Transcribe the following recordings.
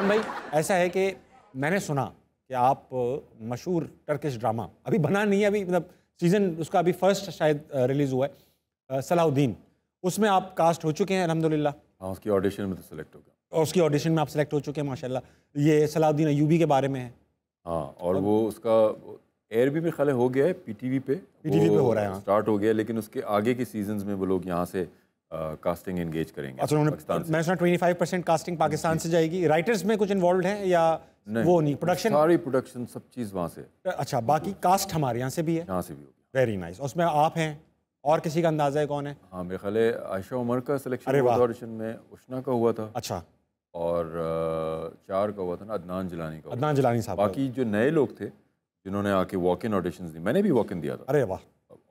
इमरान भाई ऐसा है कि मैंने सुना कि आप मशहूर टर्किश ड्रामा अभी बना नहीं है अभी मतलब सीज़न उसका अभी फर्स्ट शायद रिलीज़ हुआ है सलाउद्दीन उसमें आप कास्ट हो चुके हैं अलहमदिल्ला हाँ उसकी ऑडिशन में तो सिलेक्ट हो गया और उसकी ऑडिशन में आप सिलेक्ट हो चुके हैं माशाल्लाह ये सलाउद्दीन अयूबी के बारे में है हाँ और तो, वो उसका एयर भी में खले हो गया है पीटीवी पे पीटीवी पे हो रहा है स्टार्ट हाँ। हो गया लेकिन उसके आगे के सीजन में वो लोग यहाँ से कास्टिंग एंगेज करेंगे अच्छा उन्होंने मैं सुना 25 परसेंट कास्टिंग पाकिस्तान से जाएगी राइटर्स में कुछ इन्वॉल्व हैं या नहीं, वो नहीं प्रोडक्शन सारी प्रोडक्शन सब चीज़ वहाँ से अच्छा बाकी कास्ट हमारे यहाँ से भी है यहाँ से भी होगी वेरी नाइस उसमें आप हैं और किसी का अंदाजा है कौन है हाँ मेरे ख्याल आयशा उमर का सिलेक्शन में उष्णा का हुआ था अच्छा और चार का हुआ था ना अदनान जलानी का अदनान जलानी साहब बाकी जो नए लोग थे जिन्होंने आके वॉक इन ऑडिशन दी मैंने भी वॉक इन दिया था अरे वाह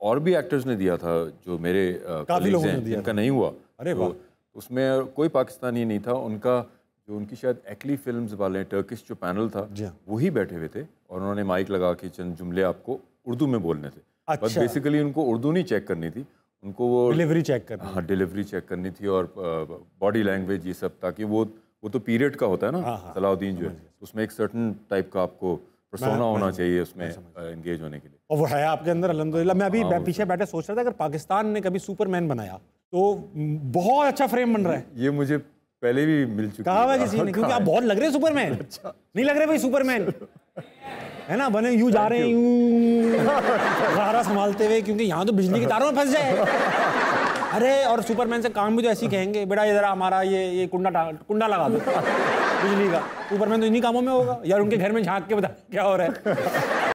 और भी एक्टर्स ने दिया था जो मेरे काफ़ी लोगों ने दिया नहीं हुआ अरे तो उसमें कोई पाकिस्तानी नहीं था उनका जो उनकी शायद एक्ली फिल्म्स वाले टर्किश जो पैनल था हाँ। वही बैठे हुए थे और उन्होंने माइक लगा के चंद जुमले आपको उर्दू में बोलने थे अच्छा। बस बेसिकली उनको उर्दू नहीं चेक करनी थी उनको वो डिलीवरी चेक करनी हाँ डिलीवरी चेक करनी थी और बॉडी लैंग्वेज ये सब ताकि वो वो तो पीरियड का होता है ना हाँ, हाँ। सलाउद्दीन जो है उसमें एक सर्टन टाइप का आपको पर्सोना होना चाहिए उसमें एंगेज होने के लिए और वो है आपके अंदर अलहमदिल्ला मैं अभी हाँ, पीछे बैठे सोच रहा था अगर पाकिस्तान ने कभी सुपरमैन बनाया तो बहुत अच्छा फ्रेम बन रहा है ये मुझे पहले भी मिल चुका कहा किसी ने क्योंकि आप बहुत लग रहे हैं सुपरमैन अच्छा नहीं लग रहे भाई सुपरमैन है ना बने यू जा रहे हैं यू सहारा संभालते हुए क्योंकि यहाँ तो बिजली की तारों में फंस जाए अरे और सुपरमैन से काम भी तो ऐसे ही कहेंगे बेटा ये जरा हमारा ये ये कुंडा कुंडा लगा दो बिजली का सुपरमैन तो इन्हीं कामों में होगा यार उनके घर में झाँक के बता क्या हो रहा है